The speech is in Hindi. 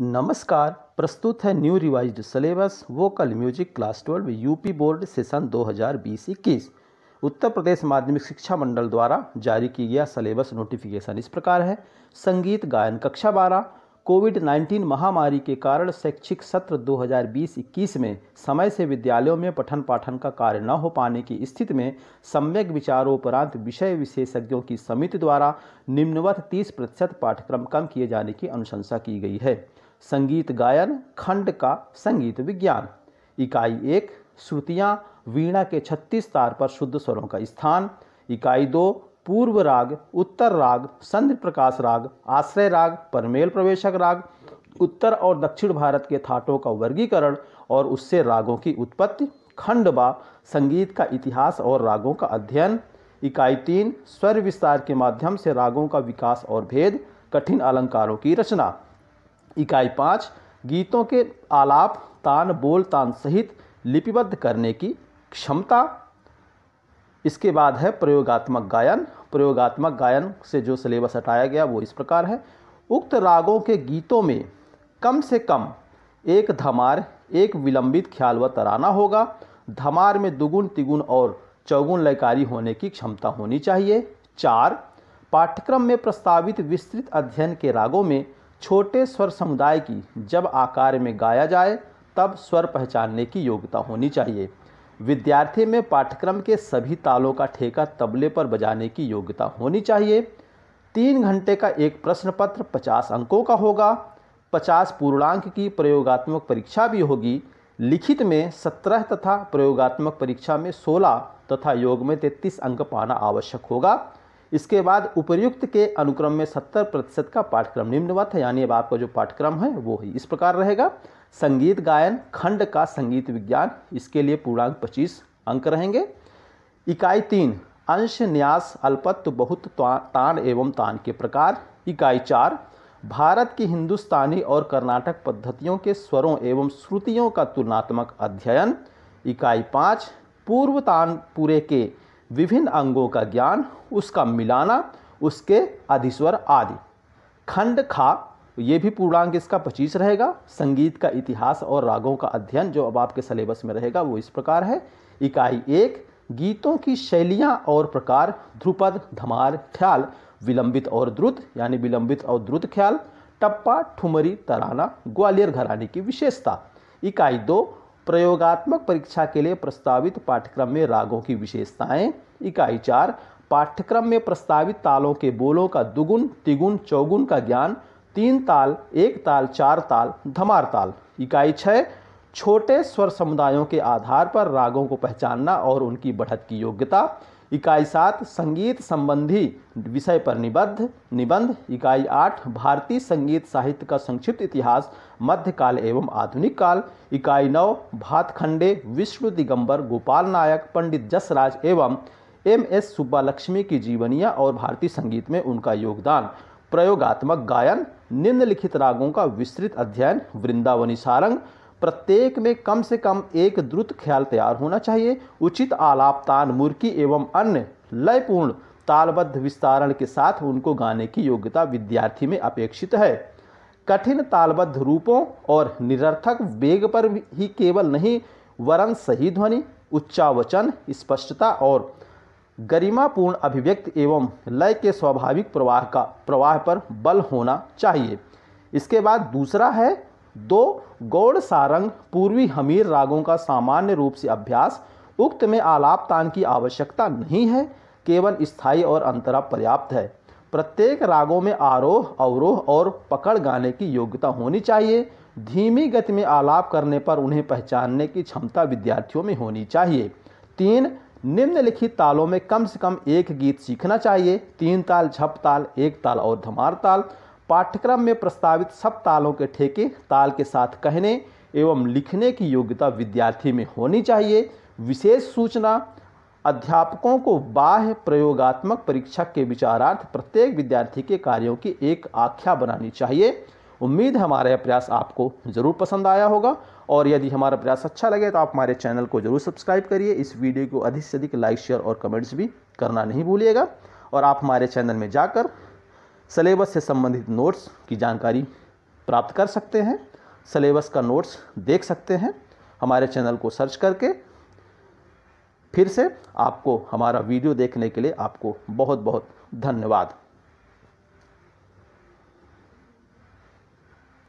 नमस्कार प्रस्तुत है new revised syllabus vocal music class twelve UP board session 2020-21 Uttar Pradesh Madhyamik Shiksha मंडल द्वारा जारी किया गया सिलेबस नोटिफिकेशन इस प्रकार है संगीत गायन कक्षा बारह कोविड 19 महामारी के कारण शैक्षिक सत्र 2020-21 में समय से विद्यालयों में पठन पाठन का कार्य न हो पाने की स्थिति में सम्यक विचारोपरांत विषय विशेषज्ञों की समिति द्वारा निम्नवत 30 प्रतिशत पाठ्यक्रम कम किए जाने की अनुशंसा की गई है संगीत गायन खंड का संगीत विज्ञान इकाई एक श्रुतियाँ वीणा के 36 तार पर शुद्ध स्वरों का स्थान इकाई दो पूर्व राग उत्तर राग संधि प्रकाश राग आश्रय राग परमेल प्रवेशक राग उत्तर और दक्षिण भारत के थाटों का वर्गीकरण और उससे रागों की उत्पत्ति बा संगीत का इतिहास और रागों का अध्ययन इकाई तीन स्वर विस्तार के माध्यम से रागों का विकास और भेद कठिन अलंकारों की रचना इकाई पाँच गीतों के आलाप तान बोल तान सहित लिपिबद्ध करने की क्षमता इसके बाद है प्रयोगात्मक गायन प्रयोगात्मक गायन से जो सिलेबस हटाया गया वो इस प्रकार है उक्त रागों के गीतों में कम से कम एक धमार एक विलंबित ख्याल व तराना होगा धमार में दुगुण तिगुण और चौगुण लयकारी होने की क्षमता होनी चाहिए चार पाठ्यक्रम में प्रस्तावित विस्तृत अध्ययन के रागों में छोटे स्वर समुदाय की जब आकार में गाया जाए तब स्वर पहचानने की योग्यता होनी चाहिए विद्यार्थी में पाठ्यक्रम के सभी तालों का ठेका तबले पर बजाने की योग्यता होनी चाहिए तीन घंटे का एक प्रश्न पत्र पचास अंकों का होगा पचास पूर्णांक की प्रयोगात्मक परीक्षा भी होगी लिखित में सत्रह तथा प्रयोगात्मक परीक्षा में सोलह तथा योग में तैतीस अंक पाना आवश्यक होगा इसके बाद उपर्युक्त के अनुक्रम में सत्तर प्रतिशत का पाठ्यक्रम निम्नवत है यानी अब आपका जो पाठ्यक्रम है वो ही इस प्रकार रहेगा संगीत गायन खंड का संगीत विज्ञान इसके लिए पूर्णांक पच्चीस अंक रहेंगे इकाई तीन अंश न्यास अल्पत्व बहुत तान एवं तान के प्रकार इकाई चार भारत की हिंदुस्तानी और कर्नाटक पद्धतियों के स्वरों एवं श्रुतियों का तुलनात्मक अध्ययन इकाई पाँच पूर्व तान पूरे के विभिन्न अंगों का ज्ञान उसका मिलाना उसके अधिस्वर आदि खंड खा तो ये भी पूर्णांक इसका पच्चीस रहेगा संगीत का इतिहास और रागों का अध्ययन जो अब आपके सिलेबस में रहेगा वो इस प्रकार है इकाई एक गीतों की शैलियाँ और प्रकार ध्रुपद धमार ख्याल विलंबित और द्रुत यानी विलंबित और द्रुत ख्याल टप्पा ठुमरी तराना ग्वालियर घराने की विशेषता इकाई दो प्रयोगात्मक परीक्षा के लिए प्रस्तावित पाठ्यक्रम में रागों की विशेषताएं इकाई चार पाठ्यक्रम में प्रस्तावित तालों के बोलों का दुगुन तिगुन चौगुन का ज्ञान तीन ताल एक ताल चार ताल धमार ताल इकाई छः छोटे स्वर समुदायों के आधार पर रागों को पहचानना और उनकी बढ़त की योग्यता इकाई सात संगीत संबंधी विषय पर निबद्ध निबंध इकाई आठ भारतीय संगीत साहित्य का संक्षिप्त इतिहास मध्यकाल एवं आधुनिक काल इकाई नौ भातखंडे विष्णु दिगंबर गोपाल नायक पंडित जसराज एवं एम एस सुब्बालक्ष्मी की जीवनियाँ और भारतीय संगीत में उनका योगदान प्रयोगात्मक गायन निम्नलिखित रागों का विस्तृत अध्ययन वृंदावनी सारंग प्रत्येक में कम से कम एक द्रुत ख्याल तैयार होना चाहिए उचित आलाप तान मुर्की एवं अन्य लयपूर्ण तालबद्ध विस्तारण के साथ उनको गाने की योग्यता विद्यार्थी में अपेक्षित है कठिन तालबद्ध रूपों और निरर्थक वेग पर ही केवल नहीं वरन सही ध्वनि उच्चावचन स्पष्टता और गरिमापूर्ण अभिव्यक्ति एवं लय के स्वाभाविक प्रवाह का प्रवाह पर बल होना चाहिए इसके बाद दूसरा है दो गौड़ सारंग पूर्वी हमीर रागों का सामान्य रूप से अभ्यास उक्त में आलाप तान की आवश्यकता नहीं है केवल स्थायी और अंतरा पर्याप्त है प्रत्येक रागों में आरोह अवरोह और पकड़ गाने की योग्यता होनी चाहिए धीमी गति में आलाप करने पर उन्हें पहचानने की क्षमता विद्यार्थियों में होनी चाहिए तीन निम्नलिखित तालों में कम से कम एक गीत सीखना चाहिए तीन ताल झप ताल एक ताल और धमार ताल पाठ्यक्रम में प्रस्तावित सब तालों के ठेके ताल के साथ कहने एवं लिखने की योग्यता विद्यार्थी में होनी चाहिए विशेष सूचना अध्यापकों को बाह्य प्रयोगात्मक परीक्षा के विचारार्थ प्रत्येक विद्यार्थी के कार्यों की एक आख्या बनानी चाहिए उम्मीद हमारा यह प्रयास आपको ज़रूर पसंद आया होगा और यदि हमारा प्रयास अच्छा लगे तो आप हमारे चैनल को जरूर सब्सक्राइब करिए इस वीडियो को अधिक से अधिक लाइक शेयर और कमेंट्स भी करना नहीं भूलिएगा और आप हमारे चैनल में जाकर सलेबस से संबंधित नोट्स की जानकारी प्राप्त कर सकते हैं सलेबस का नोट्स देख सकते हैं हमारे चैनल को सर्च करके फिर से आपको हमारा वीडियो देखने के लिए आपको बहुत बहुत धन्यवाद